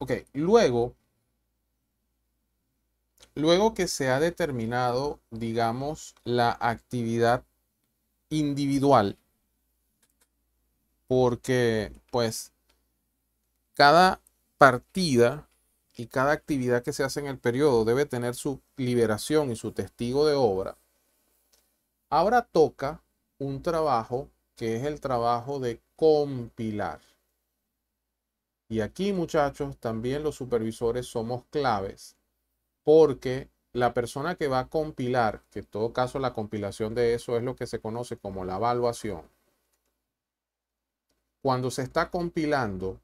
Ok, luego, luego que se ha determinado, digamos, la actividad individual, porque pues cada partida y cada actividad que se hace en el periodo debe tener su liberación y su testigo de obra. Ahora toca un trabajo que es el trabajo de compilar. Y aquí, muchachos, también los supervisores somos claves porque la persona que va a compilar, que en todo caso la compilación de eso es lo que se conoce como la evaluación, cuando se está compilando,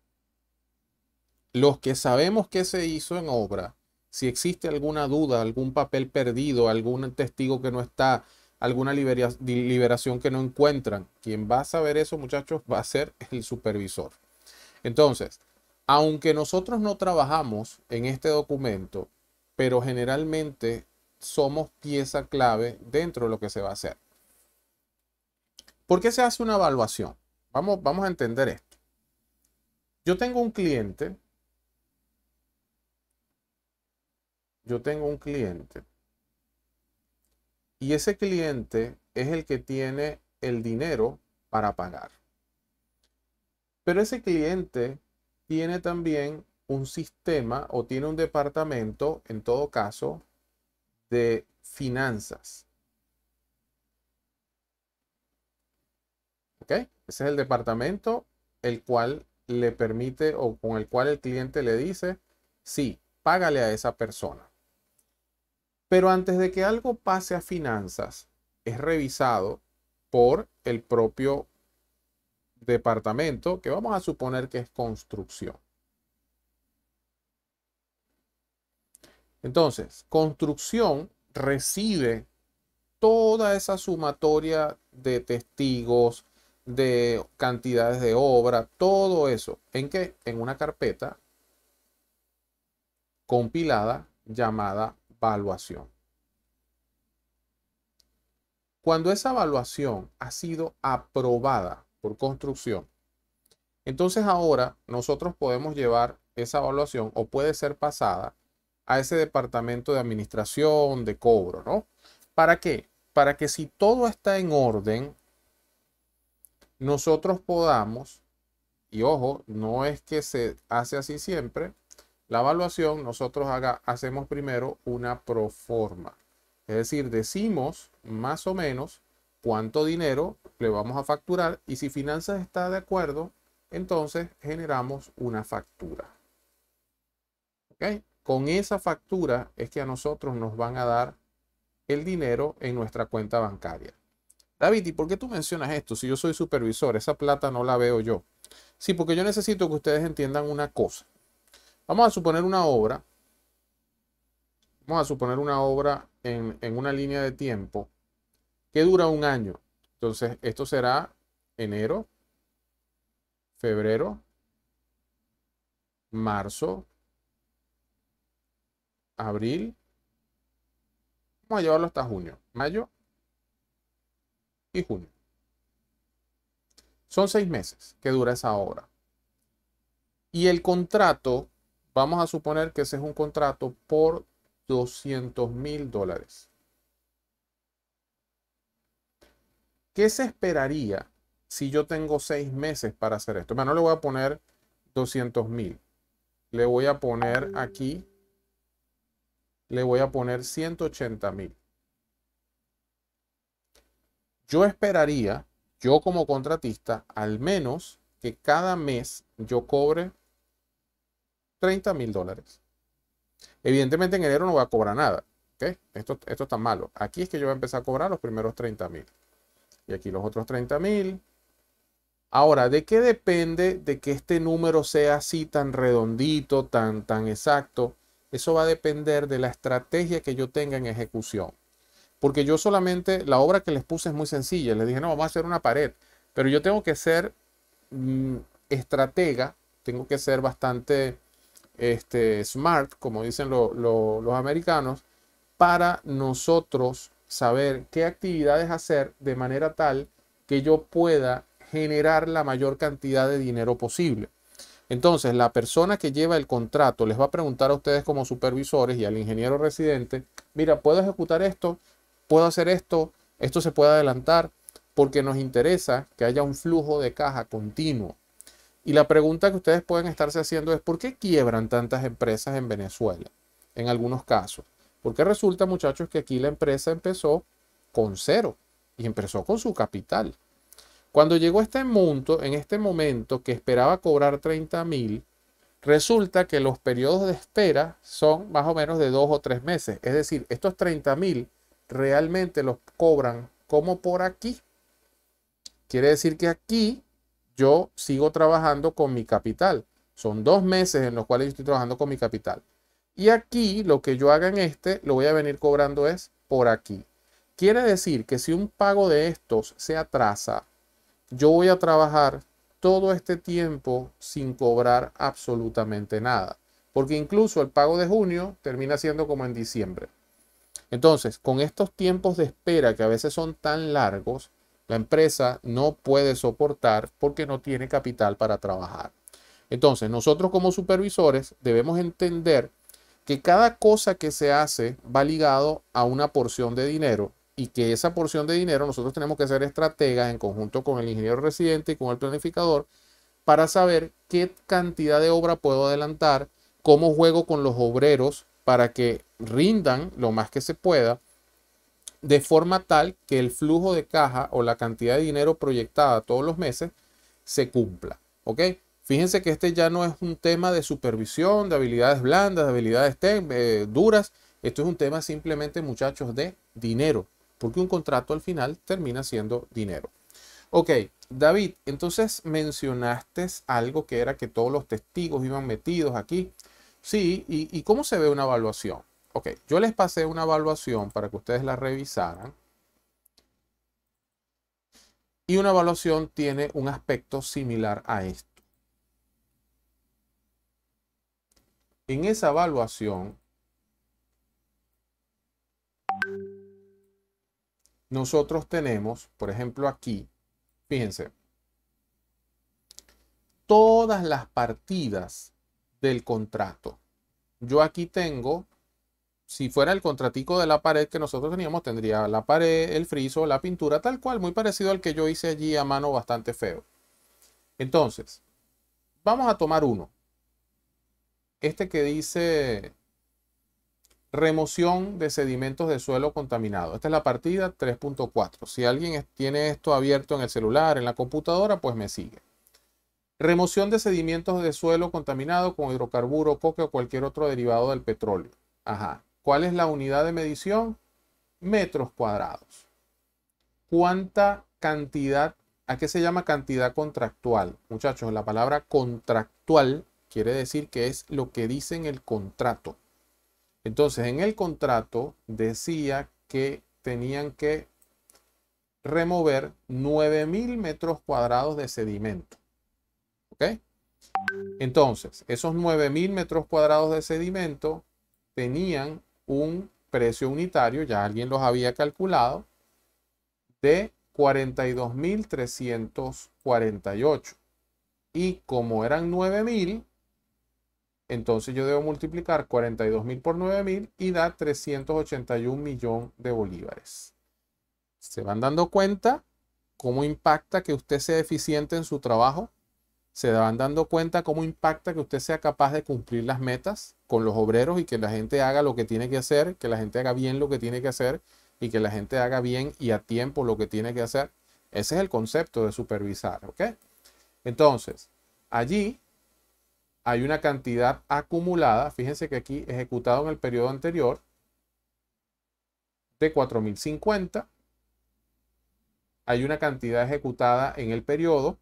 los que sabemos que se hizo en obra, si existe alguna duda, algún papel perdido, algún testigo que no está, alguna liberación que no encuentran, quien va a saber eso, muchachos, va a ser el supervisor. Entonces, aunque nosotros no trabajamos en este documento, pero generalmente somos pieza clave dentro de lo que se va a hacer. ¿Por qué se hace una evaluación? Vamos, vamos a entender esto. Yo tengo un cliente. Yo tengo un cliente. Y ese cliente es el que tiene el dinero para pagar. Pero ese cliente tiene también un sistema o tiene un departamento, en todo caso, de finanzas. ¿Ok? Ese es el departamento el cual le permite o con el cual el cliente le dice, sí, págale a esa persona. Pero antes de que algo pase a finanzas, es revisado por el propio departamento que vamos a suponer que es construcción. Entonces, construcción recibe toda esa sumatoria de testigos, de cantidades de obra, todo eso. ¿En que En una carpeta compilada llamada valuación. Cuando esa evaluación ha sido aprobada por construcción. Entonces ahora nosotros podemos llevar esa evaluación o puede ser pasada a ese departamento de administración, de cobro, ¿no? ¿Para qué? Para que si todo está en orden, nosotros podamos, y ojo, no es que se hace así siempre, la evaluación nosotros haga, hacemos primero una proforma. Es decir, decimos más o menos cuánto dinero le vamos a facturar y si finanzas está de acuerdo, entonces generamos una factura. Con esa factura es que a nosotros nos van a dar el dinero en nuestra cuenta bancaria. David, ¿y por qué tú mencionas esto? Si yo soy supervisor, esa plata no la veo yo. Sí, porque yo necesito que ustedes entiendan una cosa. Vamos a suponer una obra. Vamos a suponer una obra en, en una línea de tiempo que dura un año. Entonces, esto será enero, febrero, marzo, abril. Vamos a llevarlo hasta junio, mayo y junio. Son seis meses que dura esa obra. Y el contrato, vamos a suponer que ese es un contrato por 200 mil dólares. ¿Qué se esperaría si yo tengo seis meses para hacer esto? Bueno, le voy a poner 200 mil. Le voy a poner aquí, le voy a poner 180 mil. Yo esperaría, yo como contratista, al menos que cada mes yo cobre 30 mil dólares. Evidentemente en enero no voy a cobrar nada. Esto, esto está malo. Aquí es que yo voy a empezar a cobrar los primeros 30 mil y aquí los otros 30.000. Ahora, ¿de qué depende de que este número sea así tan redondito, tan, tan exacto? Eso va a depender de la estrategia que yo tenga en ejecución. Porque yo solamente, la obra que les puse es muy sencilla. Les dije, no, vamos a hacer una pared. Pero yo tengo que ser mm, estratega, tengo que ser bastante este, smart, como dicen los americanos, para nosotros saber qué actividades hacer de manera tal que yo pueda generar la mayor cantidad de dinero posible. Entonces, la persona que lleva el contrato les va a preguntar a ustedes como supervisores y al ingeniero residente, mira, ¿puedo ejecutar esto? ¿Puedo hacer esto? ¿Esto se puede adelantar? Porque nos interesa que haya un flujo de caja continuo. Y la pregunta que ustedes pueden estarse haciendo es, ¿por qué quiebran tantas empresas en Venezuela? En algunos casos. Porque resulta, muchachos, que aquí la empresa empezó con cero y empezó con su capital. Cuando llegó este monto, en este momento que esperaba cobrar 30 mil, resulta que los periodos de espera son más o menos de dos o tres meses. Es decir, estos 30 mil realmente los cobran como por aquí. Quiere decir que aquí yo sigo trabajando con mi capital. Son dos meses en los cuales yo estoy trabajando con mi capital. Y aquí lo que yo haga en este lo voy a venir cobrando es por aquí. Quiere decir que si un pago de estos se atrasa, yo voy a trabajar todo este tiempo sin cobrar absolutamente nada. Porque incluso el pago de junio termina siendo como en diciembre. Entonces, con estos tiempos de espera que a veces son tan largos, la empresa no puede soportar porque no tiene capital para trabajar. Entonces, nosotros como supervisores debemos entender que cada cosa que se hace va ligado a una porción de dinero y que esa porción de dinero nosotros tenemos que ser estrategas en conjunto con el ingeniero residente y con el planificador para saber qué cantidad de obra puedo adelantar, cómo juego con los obreros para que rindan lo más que se pueda, de forma tal que el flujo de caja o la cantidad de dinero proyectada todos los meses se cumpla. ¿Ok? Fíjense que este ya no es un tema de supervisión, de habilidades blandas, de habilidades eh, duras. Esto es un tema simplemente, muchachos, de dinero. Porque un contrato al final termina siendo dinero. Ok, David, entonces mencionaste algo que era que todos los testigos iban metidos aquí. Sí, y, y cómo se ve una evaluación? Ok, yo les pasé una evaluación para que ustedes la revisaran. Y una evaluación tiene un aspecto similar a este. en esa evaluación, nosotros tenemos, por ejemplo, aquí, fíjense, todas las partidas del contrato. Yo aquí tengo, si fuera el contratico de la pared que nosotros teníamos, tendría la pared, el friso, la pintura, tal cual, muy parecido al que yo hice allí a mano bastante feo. Entonces, vamos a tomar uno este que dice remoción de sedimentos de suelo contaminado. Esta es la partida 3.4. Si alguien tiene esto abierto en el celular, en la computadora, pues me sigue. Remoción de sedimentos de suelo contaminado con hidrocarburo, coque o cualquier otro derivado del petróleo. Ajá. ¿Cuál es la unidad de medición? Metros cuadrados. ¿Cuánta cantidad? ¿A qué se llama cantidad contractual? Muchachos, la palabra contractual Quiere decir que es lo que dice en el contrato. Entonces, en el contrato decía que tenían que remover 9.000 metros cuadrados de sedimento. ¿Ok? Entonces, esos 9.000 metros cuadrados de sedimento tenían un precio unitario, ya alguien los había calculado, de 42.348. Y como eran 9.000, entonces yo debo multiplicar 42.000 por 9.000 y da 381 millones de bolívares. ¿Se van dando cuenta cómo impacta que usted sea eficiente en su trabajo? ¿Se van dando cuenta cómo impacta que usted sea capaz de cumplir las metas con los obreros y que la gente haga lo que tiene que hacer, que la gente haga bien lo que tiene que hacer y que la gente haga bien y a tiempo lo que tiene que hacer? Ese es el concepto de supervisar, ¿ok? Entonces, allí hay una cantidad acumulada, fíjense que aquí ejecutado en el periodo anterior, de 4050. Hay una cantidad ejecutada en el periodo,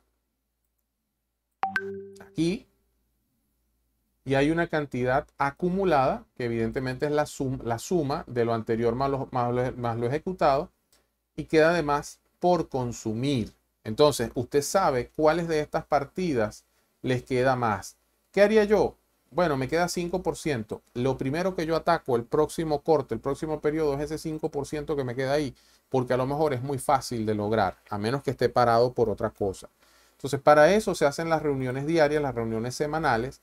aquí, y hay una cantidad acumulada, que evidentemente es la, la suma de lo anterior más lo, más, más lo ejecutado, y queda además por consumir. Entonces, usted sabe cuáles de estas partidas les queda más. ¿Qué haría yo? Bueno, me queda 5%. Lo primero que yo ataco el próximo corte, el próximo periodo, es ese 5% que me queda ahí, porque a lo mejor es muy fácil de lograr, a menos que esté parado por otra cosa. Entonces, para eso se hacen las reuniones diarias, las reuniones semanales,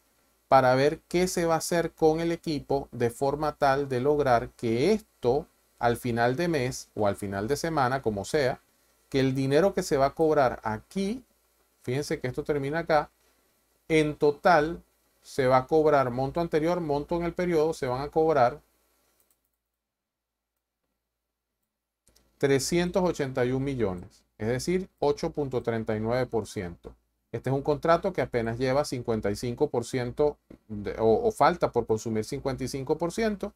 para ver qué se va a hacer con el equipo de forma tal de lograr que esto al final de mes o al final de semana, como sea, que el dinero que se va a cobrar aquí, fíjense que esto termina acá, en total se va a cobrar monto anterior, monto en el periodo, se van a cobrar 381 millones, es decir, 8.39%. Este es un contrato que apenas lleva 55% o, o, falta por consumir 55%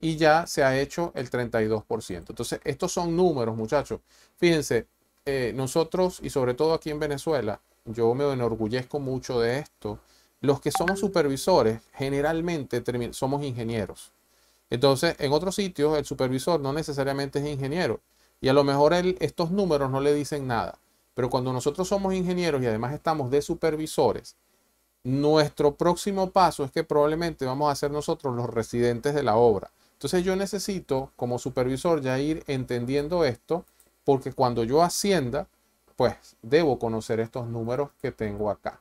y ya se ha hecho el 32%. Entonces, estos son números, muchachos. Fíjense, eh, nosotros y sobre todo aquí en Venezuela, yo me enorgullezco mucho de esto. Los que somos supervisores generalmente somos ingenieros. Entonces, en otros sitios, el supervisor no necesariamente es ingeniero. Y a lo mejor estos números no le dicen nada. Pero cuando nosotros somos ingenieros y además estamos de supervisores, nuestro próximo paso es que probablemente vamos a ser nosotros los residentes de la obra. Entonces yo necesito como supervisor ya ir entendiendo esto, porque cuando yo ascienda, pues debo conocer estos números que tengo acá.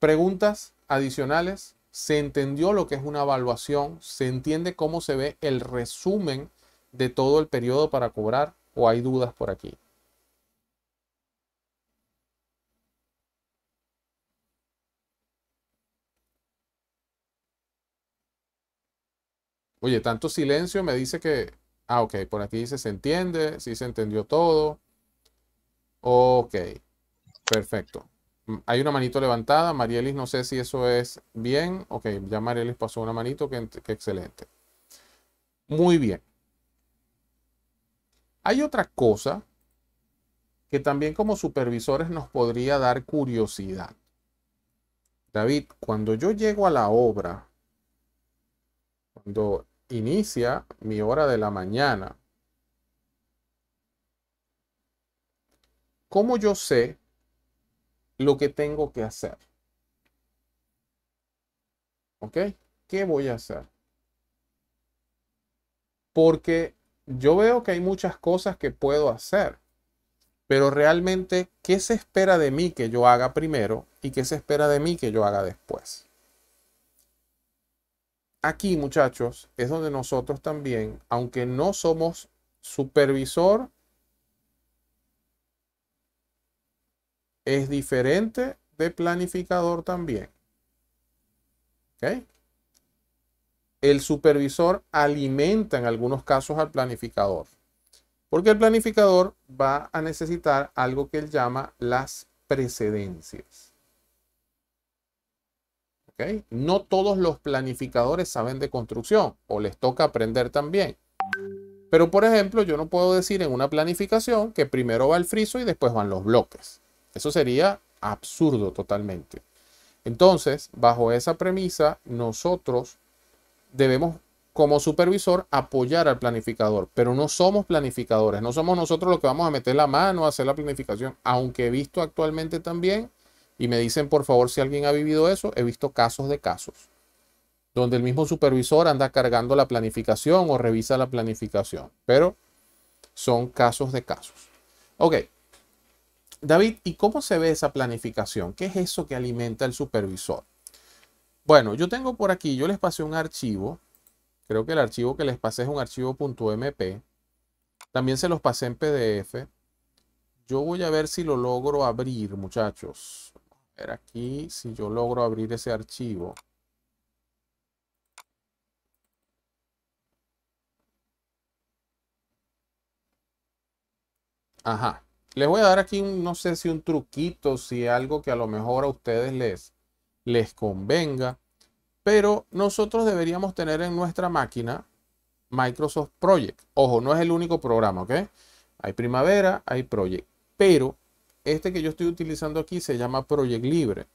Preguntas adicionales. ¿Se entendió lo que es una evaluación? ¿Se entiende cómo se ve el resumen de todo el periodo para cobrar? ¿O hay dudas por aquí? Oye, tanto silencio me dice que... Ah, ok, por aquí dice se entiende, sí se entendió todo. Ok, perfecto. Mm, hay una manito levantada. Marielis, no sé si eso es bien. Ok, ya Marielis pasó una manito, Qué excelente. Muy bien. Hay otra cosa que también como supervisores nos podría dar curiosidad. David, cuando yo llego a la obra, cuando inicia mi hora de la mañana, ¿Cómo yo sé lo que tengo que hacer? ¿Ok? ¿Qué voy a hacer? Porque yo veo que hay muchas cosas que puedo hacer, pero realmente, ¿qué se espera de mí que yo haga primero y qué se espera de mí que yo haga después? Aquí, muchachos, es donde nosotros también, aunque no somos supervisor es diferente de planificador también. El supervisor alimenta en algunos casos al planificador. Porque el planificador va a necesitar algo que él llama las precedencias. No todos los planificadores saben de construcción o les toca aprender también. Pero por ejemplo, yo no puedo decir en una planificación que primero va el friso y después van los bloques. Eso sería absurdo totalmente. Entonces, bajo esa premisa, nosotros debemos como supervisor apoyar al planificador, pero no somos planificadores, no somos nosotros los que vamos a meter la mano a hacer la planificación, aunque he visto actualmente también, y me dicen por favor si alguien ha vivido eso, he visto casos de casos, donde el mismo supervisor anda cargando la planificación o revisa la planificación, pero son casos de casos. Ok, David, ¿y cómo se ve esa planificación? ¿Qué es eso que alimenta el supervisor? Bueno, yo tengo por aquí, yo les pasé un archivo. Creo que el archivo que les pasé es un archivo .mp. También se los pasé en PDF. Yo voy a ver si lo logro abrir, muchachos. A ver aquí si yo logro abrir ese archivo. Ajá. Les voy a dar aquí, no sé si un truquito, si algo que a lo mejor a ustedes les, les convenga, pero nosotros deberíamos tener en nuestra máquina Microsoft Project. Ojo, no es el único programa, ¿ok? Hay Primavera, hay Project, pero este que yo estoy utilizando aquí se llama Project Libre.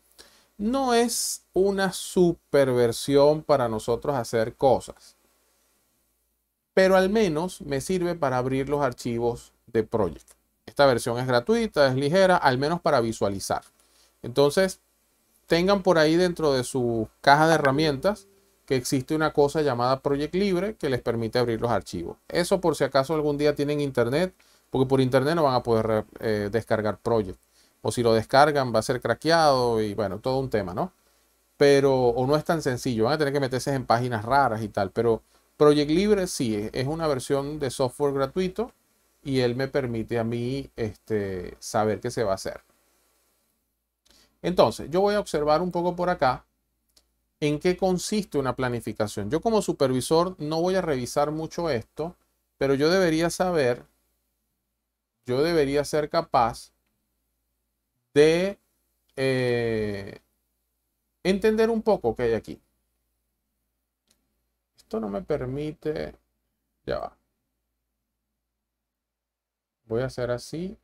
No es una superversión para nosotros hacer cosas, pero al menos me sirve para abrir los archivos de Project. Esta versión es gratuita, es ligera, al menos para visualizar. Entonces, tengan por ahí dentro de su caja de herramientas que existe una cosa llamada Project Libre que les permite abrir los archivos. Eso por si acaso algún día tienen internet, porque por internet no van a poder eh, descargar Project. O si lo descargan va a ser craqueado y bueno, todo un tema, ¿no? Pero, o no es tan sencillo, van a tener que meterse en páginas raras y tal, pero Project Libre sí, es una versión de software gratuito y él me permite a mí este, saber qué se va a hacer. Entonces, yo voy a observar un poco por acá en qué consiste una planificación. Yo como supervisor no voy a revisar mucho esto, pero yo debería saber, yo debería ser capaz de eh, entender un poco qué hay aquí. Esto no me permite, ya va voy a hacer así.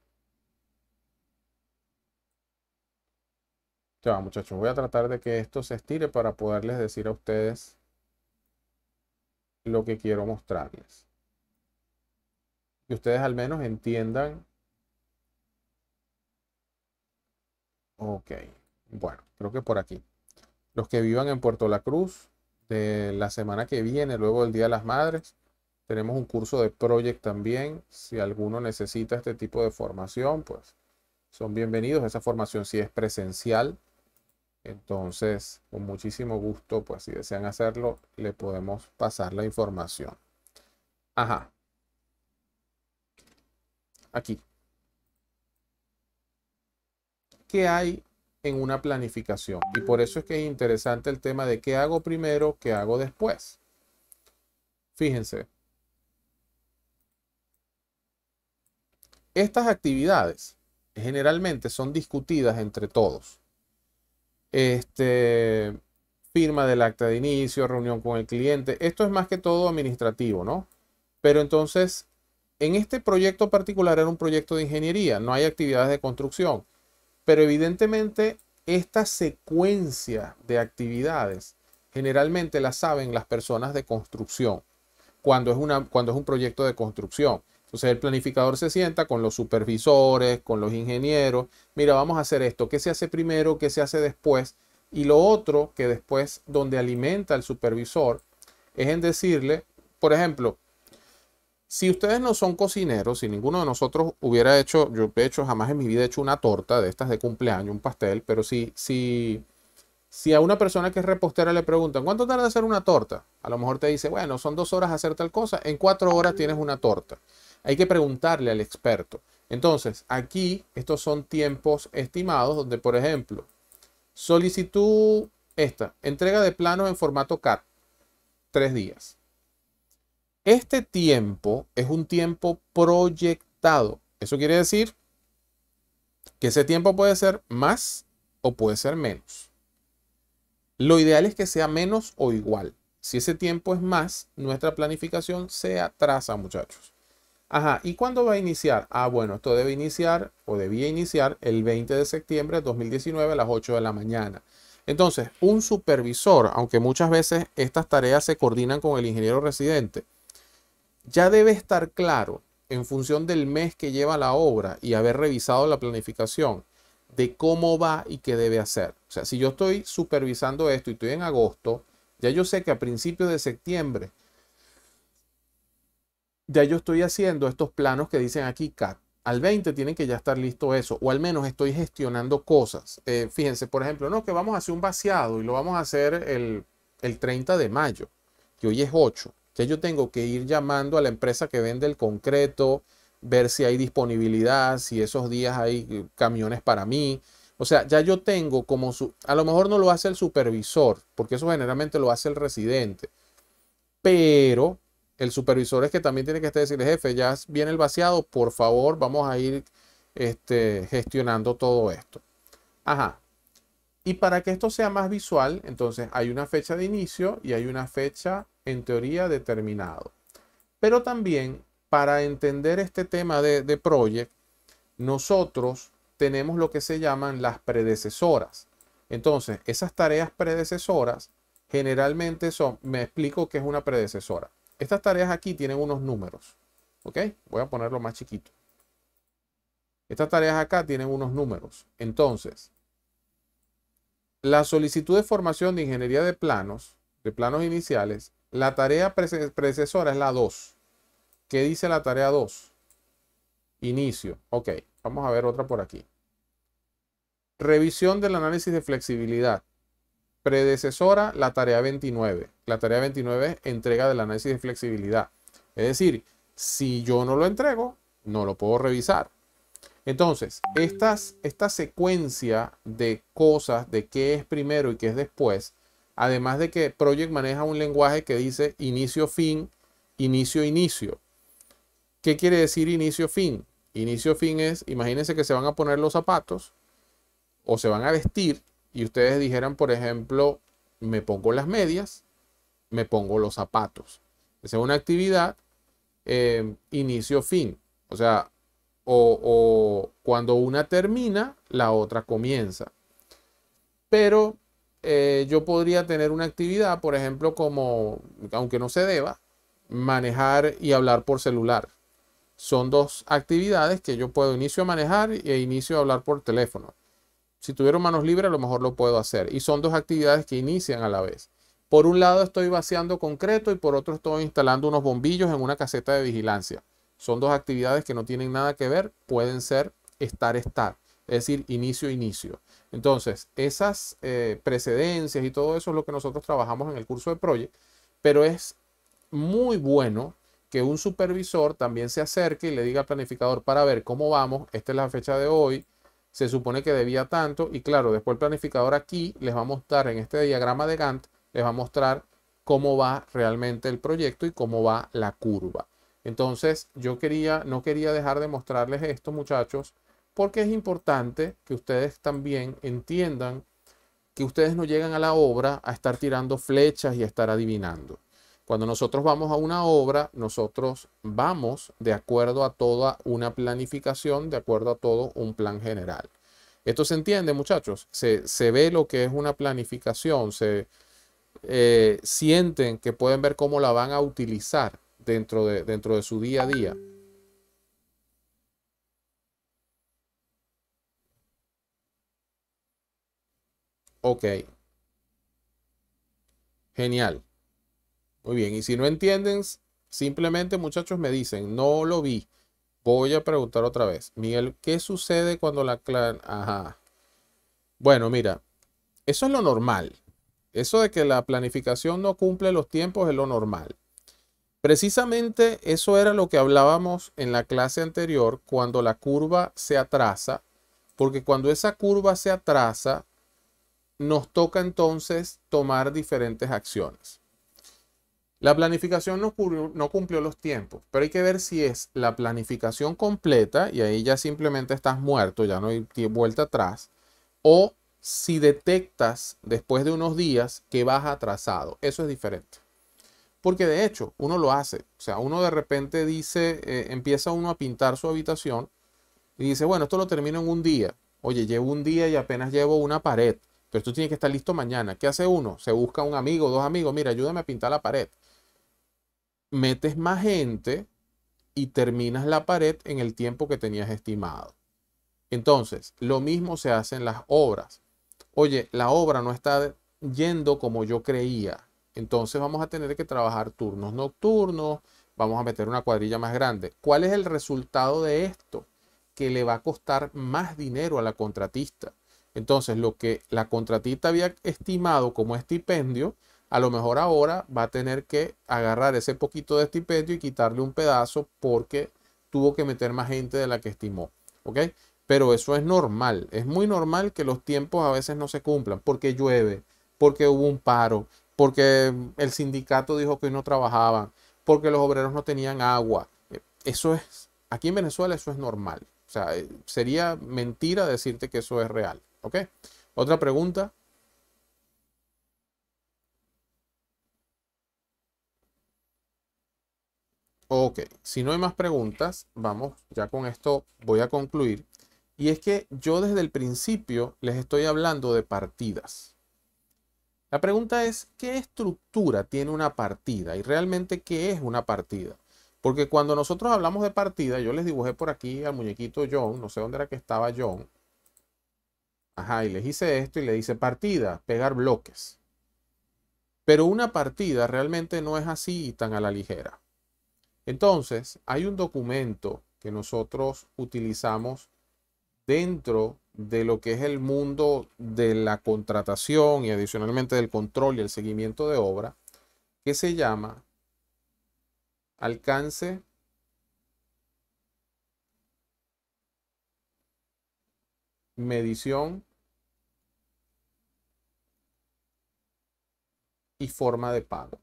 Ya, muchachos, voy a tratar de que esto se estire para poderles decir a ustedes lo que quiero mostrarles. Que ustedes al menos entiendan. Ok, bueno, creo que por aquí. Los que vivan en Puerto La Cruz, de la semana que viene, luego del Día de las Madres, tenemos un curso de Project también. Si alguno necesita este tipo de formación, pues son bienvenidos. Esa formación sí es presencial. Entonces, con muchísimo gusto, pues si desean hacerlo, le podemos pasar la información. Ajá. Aquí. ¿Qué hay en una planificación? Y por eso es que es interesante el tema de qué hago primero, qué hago después. Fíjense, Estas actividades generalmente son discutidas entre todos. Este, firma del acta de inicio, reunión con el cliente. Esto es más que todo administrativo, ¿no? Pero entonces, en este proyecto particular era un proyecto de ingeniería, no hay actividades de construcción. Pero evidentemente esta secuencia de actividades generalmente la saben las personas de construcción, cuando es, una, cuando es un proyecto de construcción. Entonces el planificador se sienta con los supervisores, con los ingenieros, mira, vamos a hacer esto, ¿qué se hace primero, qué se hace después? Y lo otro que después donde alimenta al supervisor es en decirle, por ejemplo, si ustedes no son cocineros, si ninguno de nosotros hubiera hecho, yo de hecho jamás en mi vida he hecho una torta de estas de cumpleaños, un pastel, pero si, si, si a una persona que es repostera le preguntan, ¿cuánto tarda hacer una torta? A lo mejor te dice, bueno, son dos horas hacer tal cosa, en cuatro horas tienes una torta. Hay que preguntarle al experto. Entonces, aquí estos son tiempos estimados donde, por ejemplo, solicitud esta, entrega de plano en formato CAD, tres días. Este tiempo es un tiempo proyectado. Eso quiere decir que ese tiempo puede ser más o puede ser menos. Lo ideal es que sea menos o igual. Si ese tiempo es más, nuestra planificación se atrasa, muchachos. Ajá, ¿y cuándo va a iniciar? Ah, bueno, esto debe iniciar o debía iniciar el 20 de septiembre de 2019 a las 8 de la mañana. Entonces, un supervisor, aunque muchas veces estas tareas se coordinan con el ingeniero residente, ya debe estar claro en función del mes que lleva la obra y haber revisado la planificación de cómo va y qué debe hacer. O sea, si yo estoy supervisando esto y estoy en agosto, ya yo sé que a principios de septiembre ya yo estoy haciendo estos planos que dicen aquí CAD. Al 20 tienen que ya estar listo eso, o al menos estoy gestionando cosas. Eh, fíjense, por ejemplo, no, que vamos a hacer un vaciado y lo vamos a hacer el, el 30 de mayo, que hoy es 8. Ya yo tengo que ir llamando a la empresa que vende el concreto, ver si hay disponibilidad, si esos días hay eh, camiones para mí. O sea, ya yo tengo como su, a lo mejor no lo hace el supervisor, porque eso generalmente lo hace el residente, pero el supervisor es que también tiene que decirle, jefe, ya viene el vaciado, por favor, vamos a ir este, gestionando todo esto. Ajá. Y para que esto sea más visual, entonces hay una fecha de inicio y hay una fecha en teoría determinado. Pero también para entender este tema de, de project, nosotros tenemos lo que se llaman las predecesoras. Entonces, esas tareas predecesoras generalmente son, me explico qué es una predecesora. Estas tareas aquí tienen unos números. ¿Ok? Voy a ponerlo más chiquito. Estas tareas acá tienen unos números. Entonces, la solicitud de formación de ingeniería de planos, de planos iniciales, la tarea precesora es la 2. ¿Qué dice la tarea 2? Inicio. Ok, vamos a ver otra por aquí. Revisión del análisis de flexibilidad predecesora la tarea 29. La tarea 29 es entrega del análisis de flexibilidad. Es decir, si yo no lo entrego, no lo puedo revisar. Entonces, esta secuencia de cosas, de qué es primero y qué es después, además de que Project maneja un lenguaje que dice inicio-fin, inicio-inicio. ¿Qué quiere decir inicio-fin? Inicio-fin es, imagínense que se van a poner los zapatos o se van a vestir y ustedes dijeran, por ejemplo, me pongo las medias, me pongo los zapatos. Esa es una actividad em, inicio-fin. O sea, o, cuando una termina, la otra comienza. Pero eh, yo podría tener una actividad, por ejemplo, como, aunque no se deba, manejar y hablar por celular. Son dos actividades que yo puedo inicio a manejar e inicio a hablar por teléfono. Si tuvieron manos libres, a lo mejor lo puedo hacer. Y son dos actividades que inician a la vez. Por un lado estoy vaciando concreto y por otro estoy instalando unos bombillos en una caseta de vigilancia. Son dos actividades que no tienen nada que ver, pueden ser estar-estar, es decir, inicio-inicio. Entonces, esas eh, precedencias y todo eso es lo que nosotros trabajamos en el curso de Project, pero es muy bueno que un supervisor también se acerque y le diga al planificador para ver cómo vamos, esta es la fecha de hoy, se supone que debía tanto y claro, después el planificador aquí les va a mostrar en este diagrama de Gantt, les va a mostrar cómo va realmente el proyecto y cómo va la curva. Entonces yo quería, no quería dejar de mostrarles esto muchachos, porque es importante que ustedes también entiendan que ustedes no llegan a la obra a estar tirando flechas y a estar adivinando. Cuando nosotros vamos a una obra, nosotros vamos de acuerdo a toda una planificación, de acuerdo a todo un plan general. Esto se entiende, muchachos. Se, ve lo que es una planificación, se eh, sienten que pueden ver cómo la van a utilizar dentro de, dentro de su día a día. Ok. Genial. Muy bien, y si no entienden, simplemente muchachos me dicen, no lo vi. Voy a preguntar otra vez. Miguel, ¿qué sucede cuando la Ajá. Bueno, mira, eso es lo normal. Eso de que la planificación no cumple los tiempos es lo normal. Precisamente eso era lo que hablábamos en la clase anterior cuando la curva se atrasa, porque cuando esa curva se atrasa, nos toca entonces tomar diferentes acciones. La planificación no, cumplió, los tiempos, pero hay que ver si es la planificación completa y ahí ya simplemente estás muerto, ya no hay vuelta atrás, o si detectas después de unos días que vas atrasado. Eso es diferente. Porque de hecho, uno lo hace. O sea, uno de repente dice, eh, empieza uno a pintar su habitación y dice, bueno, esto lo termino en un día. Oye, llevo un día y apenas llevo una pared. Pero esto tiene que estar listo mañana. ¿Qué hace uno? Se busca un amigo, dos amigos. Mira, ayúdame a pintar la pared metes más gente y terminas la pared en el tiempo que tenías estimado. Entonces, lo mismo se hace en las obras. Oye, la obra no está yendo como yo creía. Entonces vamos a tener que trabajar turnos nocturnos, vamos a meter una cuadrilla más grande. ¿Cuál es el resultado de esto? Que le va a costar más dinero a la contratista. Entonces, lo que la contratista había estimado como estipendio, a lo mejor ahora va a tener que agarrar ese poquito de estipendio y quitarle un pedazo porque tuvo que meter más gente de la que estimó. ¿Ok? Pero eso es normal. Es muy normal que los tiempos a veces no se cumplan porque llueve, porque hubo un paro, porque el sindicato dijo que no trabajaban, porque los obreros no tenían agua. Eso es, aquí en Venezuela eso es normal. O sea, eh, sería mentira decirte que eso es real. ¿Ok? Otra pregunta. Ok, si no hay más preguntas, vamos, ya con esto voy a concluir. Y es que yo desde el principio les estoy hablando de partidas. La pregunta es, ¿qué estructura tiene una partida? Y realmente, ¿qué es una partida? Porque cuando nosotros hablamos de partida, yo les dibujé por aquí al muñequito John, no sé dónde era que estaba John. Ajá, y les hice esto y le dice partida, pegar bloques. Pero una partida realmente no es así tan a la ligera. Entonces, hay un documento que nosotros utilizamos dentro de lo que es el mundo de la contratación y adicionalmente del control y el seguimiento de obra, que se llama alcance medición y forma de pago.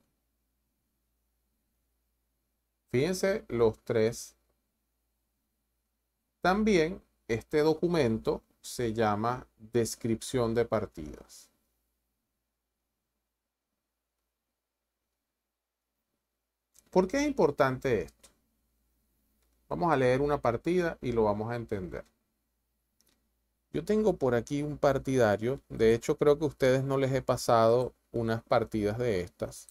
Fíjense los tres. También este documento se llama descripción de partidas. ¿Por qué es importante esto? Vamos a leer una partida y lo vamos a entender. Yo tengo por aquí un partidario. De hecho, creo que a ustedes no les he pasado unas partidas de estas.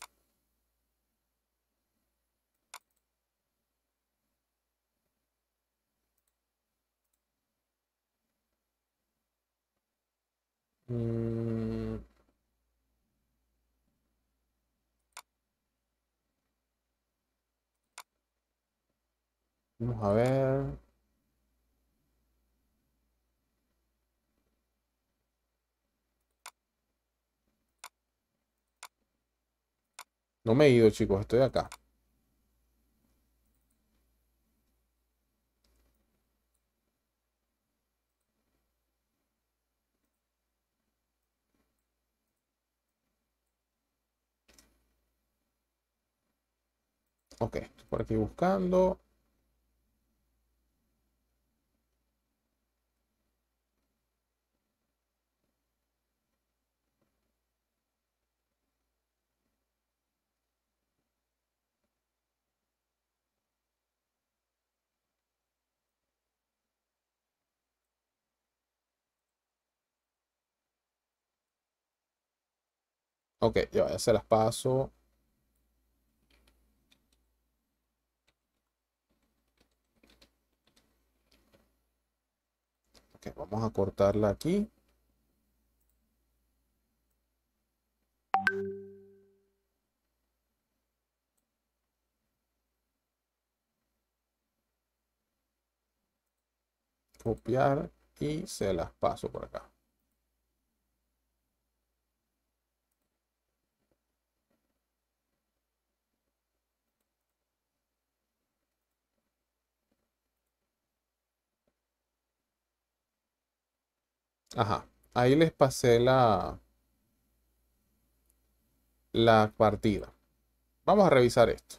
Mm. Vamos a ver. No me he ido, chicos, estoy acá. aquí buscando. Ok, voy ya se las paso. vamos a cortarla aquí. Copiar y se las paso por acá. Ajá. Ahí les pasé la, la partida. Vamos a revisar esto.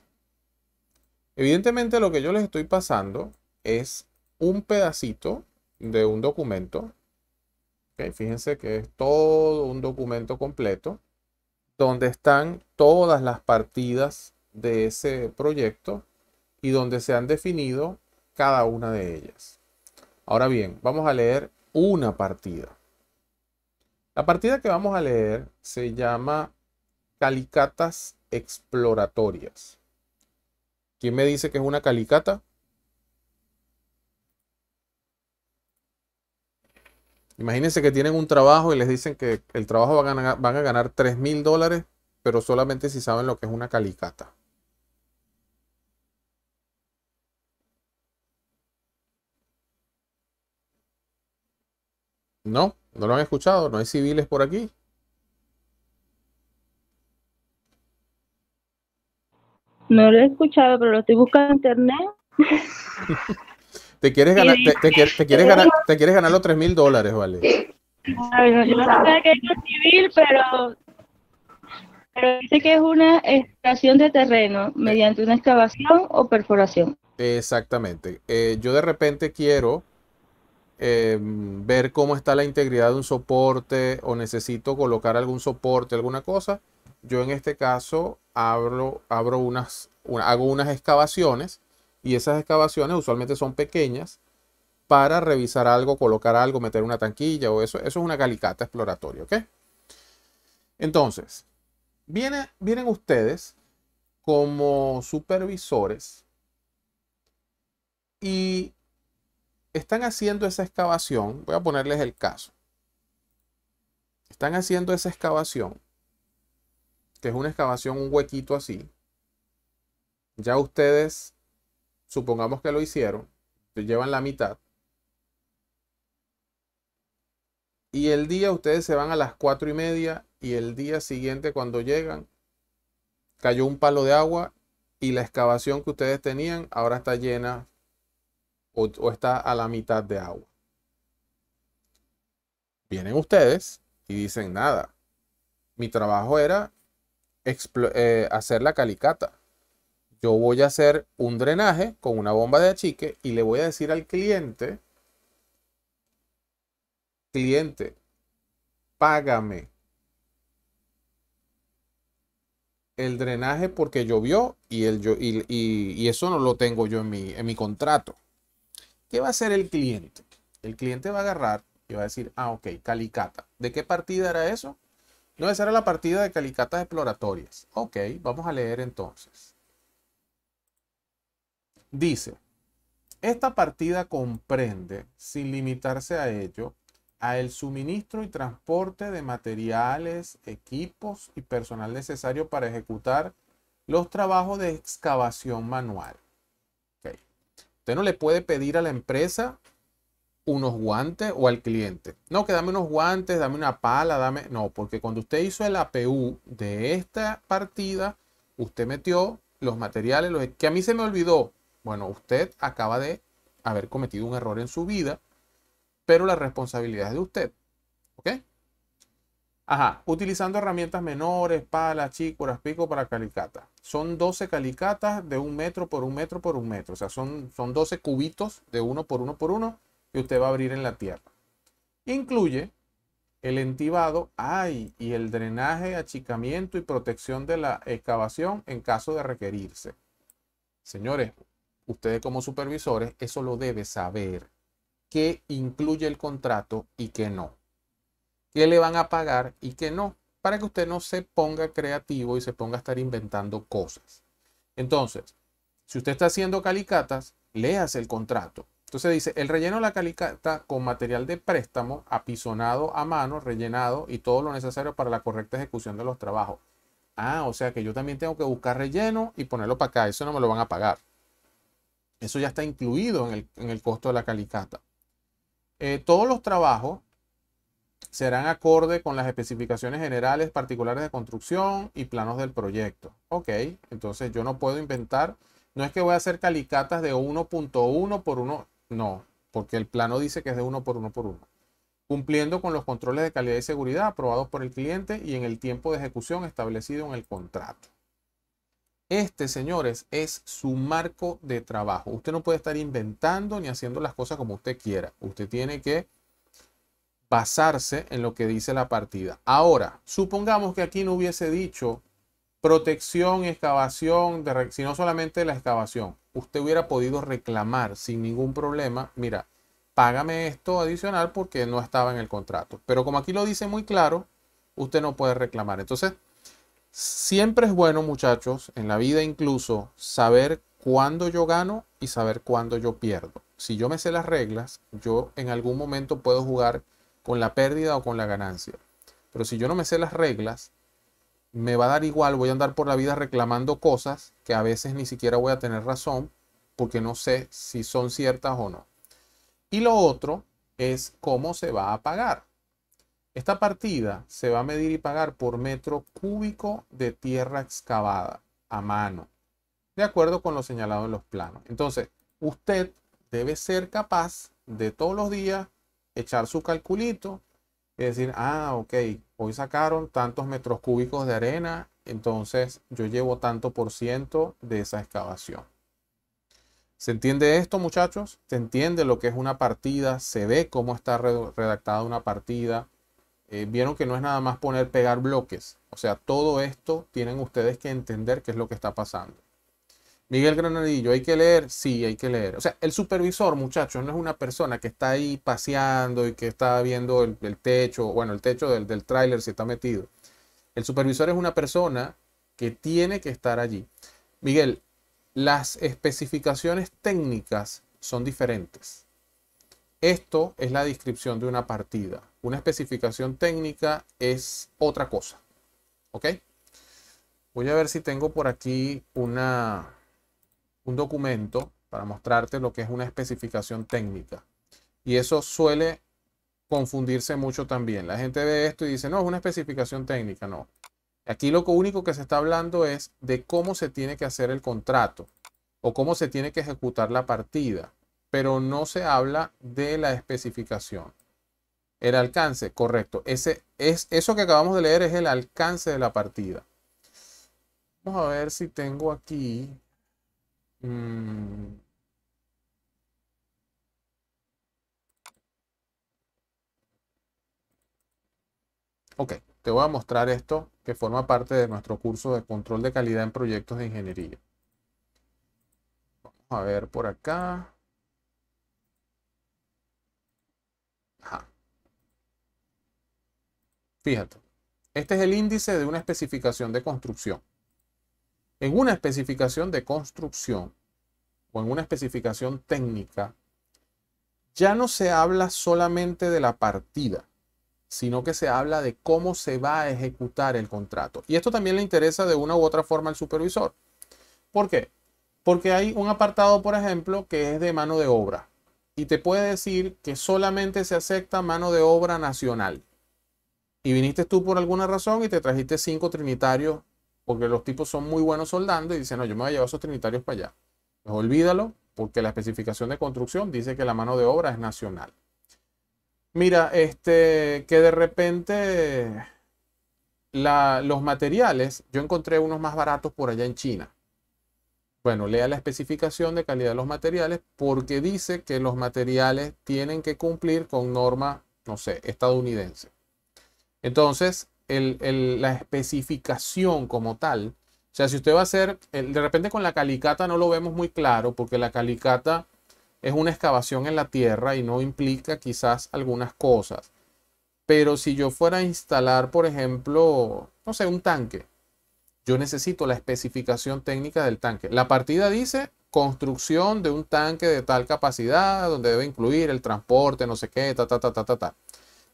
Evidentemente lo que yo les estoy pasando es un pedacito de un documento. Okay, fíjense que es todo un documento completo donde están todas las partidas de ese proyecto y donde se han definido cada una de ellas. Ahora bien, vamos a leer una partida. La partida que vamos a leer se llama Calicatas Exploratorias. ¿Quién me dice que es una calicata? Imagínense que tienen un trabajo y les dicen que el trabajo van a ganar, van 3 mil dólares, pero solamente si saben lo que es una calicata. No, no lo han escuchado, no hay civiles por aquí. No lo he escuchado, pero lo estoy buscando en internet. te quieres ganar, te, quieres, ganar, te quieres ganar los tres mil dólares, vale. yo no sé que es un civil, pero, pero dice que es una extracción de terreno mediante una excavación o perforación. Exactamente. Eh, yo de repente quiero Em, ver cómo está la integridad de un soporte o necesito colocar algún soporte, alguna cosa, yo en este caso abro, abro unas, hago unas excavaciones y esas excavaciones usualmente son pequeñas para revisar algo, colocar algo, meter una tanquilla o eso. Eso es una calicata exploratoria, ¿ok? Entonces, vienen ustedes como supervisores y están haciendo esa excavación, voy a ponerles el caso. Están haciendo esa excavación, que es una excavación, un huequito así. Ya ustedes, supongamos que lo hicieron, llevan la mitad. Y el día ustedes se van a las cuatro y media y el día siguiente cuando llegan cayó un palo de agua y la excavación que ustedes tenían ahora está llena o, está a la mitad de agua. Vienen ustedes y dicen nada. Mi trabajo era eh, hacer la calicata. Yo voy a hacer un drenaje con una bomba de achique y le voy a decir al cliente, cliente, págame el drenaje porque llovió y, eso no lo tengo yo en mi contrato. ¿Qué va a hacer el cliente? El cliente va a agarrar y va a decir, ah, ok, Calicata. ¿De qué partida era eso? No, esa era la partida de Calicatas exploratorias. Ok, vamos a leer entonces. Dice, esta partida comprende, sin limitarse a ello, a el suministro y transporte de materiales, equipos y personal necesario para ejecutar los trabajos de excavación manual. Usted no le puede pedir a la empresa unos guantes o al cliente. No, que dame unos guantes, dame una pala, dame... No, porque cuando usted hizo el APU de esta partida, usted metió los materiales, los... que a mí se me olvidó. Bueno, usted acaba de haber cometido un error en su vida, pero la responsabilidad es de usted. ¿Ok? Ajá, utilizando herramientas menores, palas, chícoras, pico para calicata. Son 12 calicatas de un metro por un metro por un metro. O sea, son, son 12 cubitos de uno por uno por uno que usted va a abrir en la tierra. Incluye el entibado ay, y el drenaje, achicamiento y protección de la excavación en caso de requerirse. Señores, ustedes como supervisores, eso lo debe saber. ¿Qué incluye el contrato y qué no? que le van a pagar y que no, para que usted no se ponga creativo y se ponga a estar inventando cosas. Entonces, si usted está haciendo calicatas, léase el contrato. Entonces dice, el relleno de la calicata con material de préstamo, apisonado a mano, rellenado y todo lo necesario para la correcta ejecución de los trabajos. Ah, o sea que yo también tengo que buscar relleno y ponerlo para acá. Eso no me lo van a pagar. Eso ya está incluido en el, costo de la calicata. Eh, todos los trabajos serán acorde con las especificaciones generales particulares de construcción y planos del proyecto. Ok, entonces yo no puedo inventar, no es que voy a hacer calicatas de 1.1 por 1, no, porque el plano dice que es de 1 por 1 por 1. Cumpliendo con los controles de calidad y seguridad aprobados por el cliente y en el tiempo de ejecución establecido en el contrato. Este, señores, es su marco de trabajo. Usted no puede estar inventando ni haciendo las cosas como usted quiera. Usted tiene que basarse en lo que dice la partida. Ahora, supongamos que aquí no hubiese dicho protección, excavación, sino solamente la excavación. Usted hubiera podido reclamar sin ningún problema, mira, págame esto adicional porque no estaba en el contrato. Pero como aquí lo dice muy claro, usted no puede reclamar. Entonces, siempre es bueno, muchachos, en la vida incluso, saber cuándo yo gano y saber cuándo yo pierdo. Si yo me sé las reglas, yo en algún momento puedo jugar con la pérdida o con la ganancia. Pero si yo no me sé las reglas, me va a dar igual, voy a andar por la vida reclamando cosas que a veces ni siquiera voy a tener razón porque no sé si son ciertas o no. Y lo otro es cómo se va a pagar. Esta partida se va a medir y pagar por metro cúbico de tierra excavada a mano, de acuerdo con lo señalado en los planos. Entonces, usted debe ser capaz de todos los días echar su calculito y decir, ah, ok, hoy sacaron tantos metros cúbicos de arena, entonces yo llevo tanto por ciento de esa excavación. ¿Se entiende esto, muchachos? ¿Se entiende lo que es una partida? ¿Se ve cómo está redactada una partida? Eh, vieron que no es nada más poner pegar bloques. O sea, todo esto tienen ustedes que entender qué es lo que está pasando. Miguel Granadillo, hay que leer, sí, hay que leer. O sea, el supervisor, muchachos, no es una persona que está ahí paseando y que está viendo el, techo, bueno, el techo del, del tráiler si está metido. El supervisor es una persona que tiene que estar allí. Miguel, las especificaciones técnicas son diferentes. Esto es la descripción de una partida. Una especificación técnica es otra cosa. ¿Ok? Voy a ver si tengo por aquí una, un documento para mostrarte lo que es una especificación técnica. Y eso suele confundirse mucho también. La gente ve esto y dice, no, es una especificación técnica, no. Aquí lo único que se está hablando es de cómo se tiene que hacer el contrato o cómo se tiene que ejecutar la partida, pero no se habla de la especificación. El alcance, correcto. Ese, es, eso que acabamos de leer es el alcance de la partida. Vamos a ver si tengo aquí Mm. Ok, te voy a mostrar esto que forma parte de nuestro curso de control de calidad en proyectos de ingeniería. Vamos a ver por acá. Fíjate, este es el índice de una especificación de construcción. En una especificación de construcción, o en una especificación técnica, ya no se habla solamente de la partida, sino que se habla de cómo se va a ejecutar el contrato. Y esto también le interesa de una u otra forma al supervisor. ¿Por qué? Porque hay un apartado, por ejemplo, que es de mano de obra y te puede decir que solamente se acepta mano de obra nacional. Y viniste tú por alguna razón y te trajiste cinco trinitarios porque los tipos son muy buenos soldando y dicen, no, yo me voy a llevar esos trinitarios para allá olvídalo, porque la especificación de construcción dice que la mano de obra es nacional. Mira, este, que de repente los materiales, yo encontré unos más baratos por allá en China. Bueno, lea la especificación de calidad de los materiales porque dice que los materiales tienen que cumplir con norma, no sé, estadounidense. Entonces, la especificación como tal o sea, si usted va a hacer, de repente con la calicata no lo vemos muy claro, porque la calicata es una excavación en la tierra y no implica quizás algunas cosas. Pero si yo fuera a instalar, por ejemplo, no sé, un tanque, yo necesito la especificación técnica del tanque. La partida dice construcción de un tanque de tal capacidad, donde debe incluir el transporte, no sé qué, ta, ta, ta, ta, ta, ta.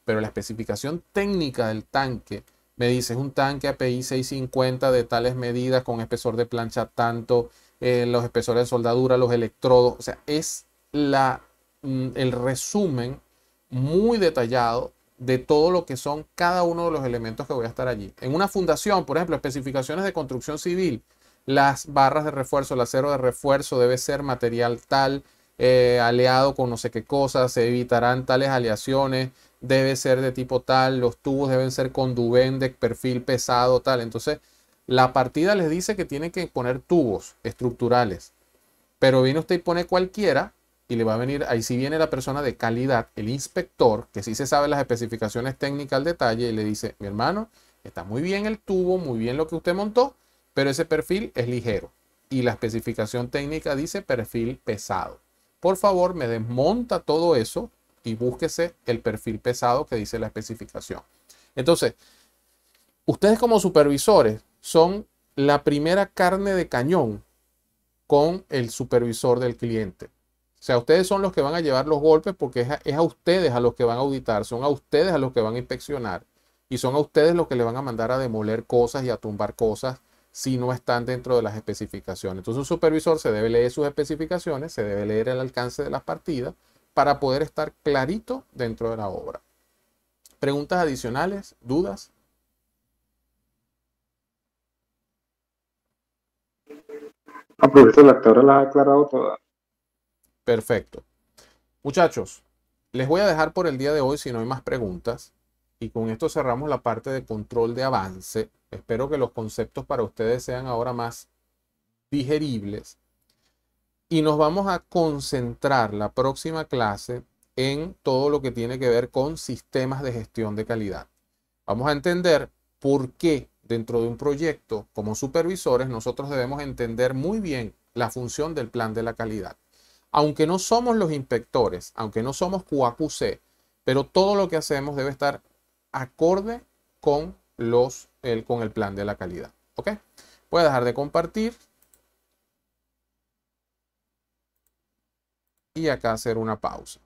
Pero la especificación técnica del tanque me dices un tanque API 650 de tales medidas con espesor de plancha tanto, eh, los espesores de soldadura, los electrodos, o sea, es la, mm, el resumen muy detallado de todo lo que son cada uno de los elementos que voy a estar allí. En una fundación, por ejemplo, especificaciones de construcción civil, las barras de refuerzo, el acero de refuerzo debe ser material tal, eh, aliado con no sé qué cosas, se evitarán tales aleaciones, debe ser de tipo tal, los tubos deben ser con duvende, perfil pesado tal. Entonces, la partida les dice que tienen que poner tubos estructurales, pero viene usted y pone cualquiera y le va a venir, ahí sí viene la persona de calidad, el inspector, que sí se sabe las especificaciones técnicas al detalle y le dice, mi hermano, está muy bien el tubo, muy bien lo que usted montó, pero ese perfil es ligero y la especificación técnica dice perfil pesado. Por favor, me desmonta todo eso y búsquese el perfil pesado que dice la especificación. Entonces, ustedes como supervisores son la primera carne de cañón con el supervisor del cliente. O sea, ustedes son los que van a llevar los golpes porque es a, ustedes a los que van a auditar, son a ustedes a los que van a inspeccionar y son a ustedes los que le van a mandar a demoler cosas y a tumbar cosas si no están dentro de las especificaciones. Entonces un supervisor se debe leer sus especificaciones, se debe leer el alcance de las partidas para poder estar clarito dentro de la obra. ¿Preguntas adicionales? ¿Dudas? Aprovecho ah, la actora la ha aclarado toda. Perfecto. Muchachos, les voy a dejar por el día de hoy si no hay más preguntas. Y con esto cerramos la parte de control de avance. Espero que los conceptos para ustedes sean ahora más digeribles y nos vamos a concentrar la próxima clase en todo lo que tiene que ver con sistemas de gestión de calidad. Vamos a entender por qué dentro de un proyecto como supervisores nosotros debemos entender muy bien la función del plan de la calidad. Aunque no somos los inspectores, aunque no somos QAQC, pero todo lo que hacemos debe estar acorde con, los, con el plan de la calidad. ¿Ok? Voy a dejar de compartir. y acá hacer una pausa.